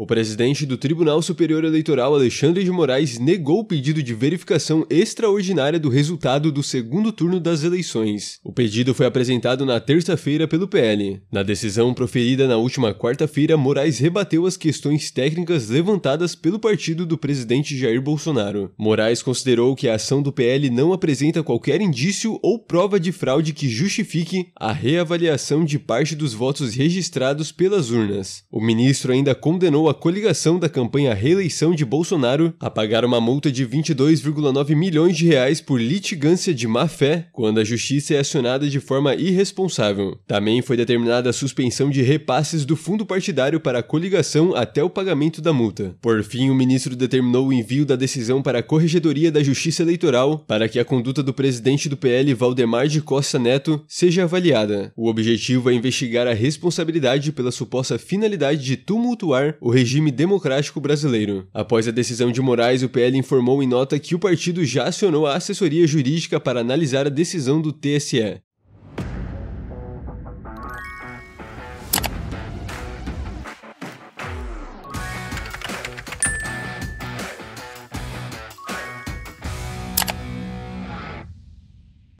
O presidente do Tribunal Superior Eleitoral, Alexandre de Moraes, negou o pedido de verificação extraordinária do resultado do segundo turno das eleições. O pedido foi apresentado na terça-feira pelo PL. Na decisão proferida na última quarta-feira, Moraes rebateu as questões técnicas levantadas pelo partido do presidente Jair Bolsonaro. Moraes considerou que a ação do PL não apresenta qualquer indício ou prova de fraude que justifique a reavaliação de parte dos votos registrados pelas urnas. O ministro ainda condenou a coligação da campanha Reeleição de Bolsonaro a pagar uma multa de 22,9 milhões de reais por litigância de má-fé quando a justiça é acionada de forma irresponsável. Também foi determinada a suspensão de repasses do fundo partidário para a coligação até o pagamento da multa. Por fim, o ministro determinou o envio da decisão para a Corregedoria da Justiça Eleitoral para que a conduta do presidente do PL, Valdemar de Costa Neto, seja avaliada. O objetivo é investigar a responsabilidade pela suposta finalidade de tumultuar o regime democrático brasileiro. Após a decisão de Moraes, o PL informou em nota que o partido já acionou a assessoria jurídica para analisar a decisão do TSE.